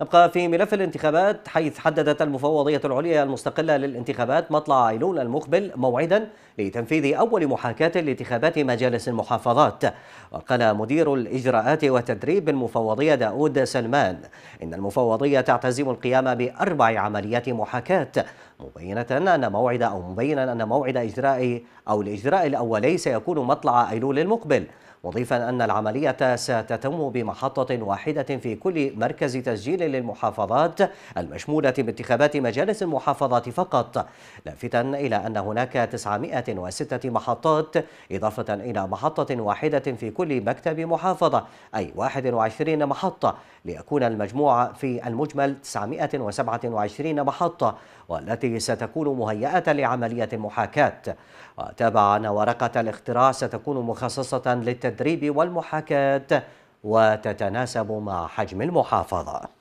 نبقى في ملف الانتخابات حيث حددت المفوضية العليا المستقلة للانتخابات مطلع أيلول المقبل موعدا لتنفيذ أول محاكاة لانتخابات مجالس المحافظات وقال مدير الإجراءات والتدريب بالمفوضية داود سلمان إن المفوضية تعتزم القيام بأربع عمليات محاكاة مبينة أن موعد أو مبينا أن موعد إجراء أو الإجراء الأولي سيكون مطلع أيلول المقبل مضيفا أن العملية ستتم بمحطة واحدة في كل مركز تسجيل للمحافظات المشمولة بانتخابات مجالس المحافظات فقط لافتا إلى أن هناك 906 محطات إضافة إلى محطة واحدة في كل مكتب محافظة أي 21 محطة ليكون المجموع في المجمل 927 محطة والتي ستكون مهيئة لعملية المحاكاة وتابع أن ورقة الاختراع ستكون مخصصة للتسجيل التدريب والمحاكاة وتتناسب مع حجم المحافظة